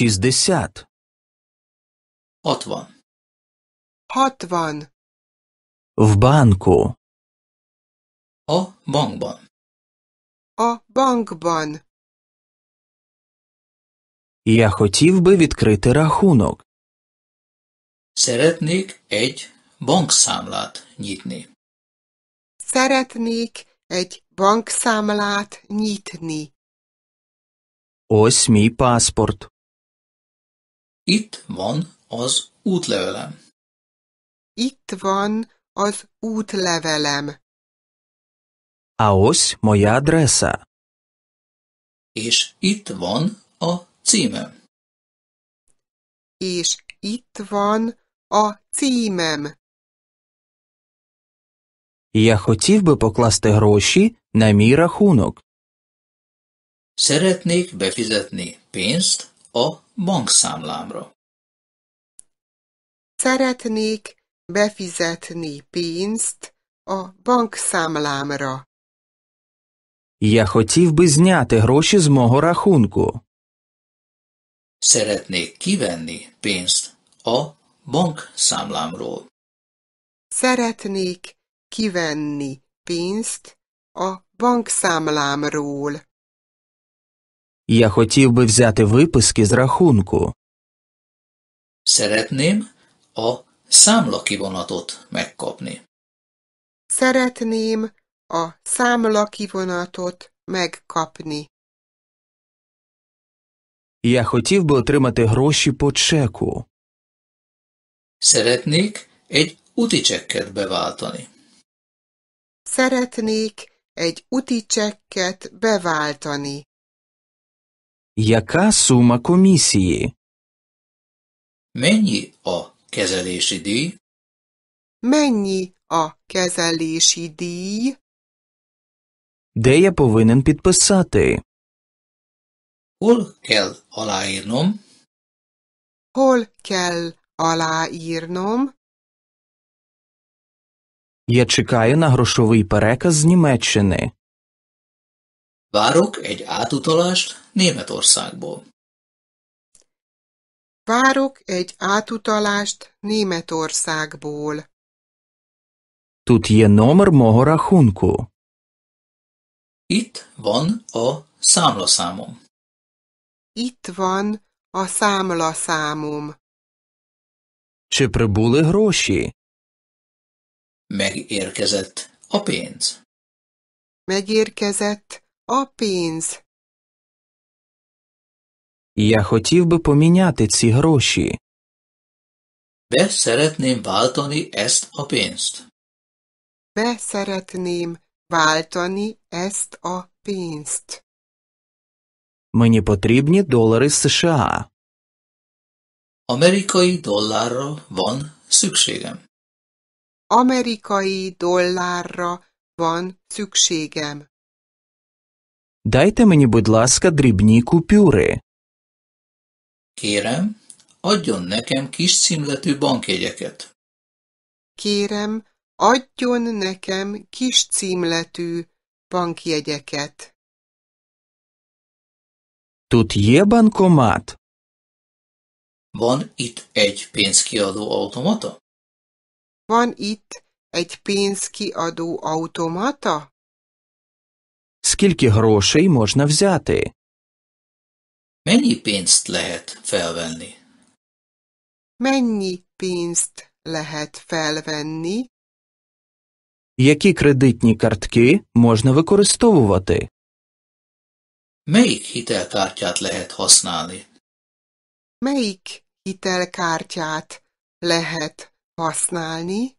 60. Отван. Отван. В банку. О бонгбон. О бонгбон. Я хотів би відкрити рахунок. Szeretnék egy bankszámlát nyitni. Szeretnék egy bankszámlát nyitni. Ось мій паспорт. Itt van az útlevelem. Itt van az útlevelem. А ось моя És itt van a címem. És itt van a címem. Я хотів би покласти гроші на мій рахунок. Szeretnék befizetni pénzt a bankszámlámra. Szeretnék befizetni pénzt a bankszámlámra. Я хотів би зняти гроші з мого рахунку. Szeretnék kivenni pénzt a bankszámlámról. Szeretnék kivenni pénzt a bankszámlámról. Я хотів би взяти виписки з рахунку. Szeretném a számla kivonatot megkapni. Szeretném a számla kivonatot megkapni. Я хотів би отримати гроші по чеку. Szeretnék egy úti csekket beváltani. Szeretnék egy úti csekket beváltani. Яка сума комісії? Мені a kezelési díj? Mennyi a kezelési díj? Де я повинен підписати? Hol kell aláírnom? Hol kell aláírnom? Я чекаю на грошовий переказ з Німеччини. Várok egy átutalást Németországból. Várok egy átutalást Németországból. Тут є номер mohora рахунку. Itt van a számlaszámom. Itt van a számlaszámom. Чи прибули гроші? Megérkezett a pénz. Megérkezett opins. Я хотів би поміняти ці гроші. Be szeretném váltani ezt a pénzt. Be szeretném váltani ezt a pénzt. Мені потрібні долари з США. Amerikai dollárra van szükségem. Amerikai dollárra van szükségem. Дайте мені, будь ласка, дрібні купюри. Kérem, adjon nekem kis címletű bankjegyeket. Kérem, adjon nekem kis címletű bankjegyeket. Тут є банкомат. Van itt egy pénzkiadó automata? Van itt egy pénzkiadó automata? скільки грошей можна взяти. Mennyi pénzt lehet felvenni? Mennyi pénzt lehet felvenni? Які кредитні картки можна використовувати? Melyik hitelkártyát lehet használni? Melyik hitelkártyát lehet használni?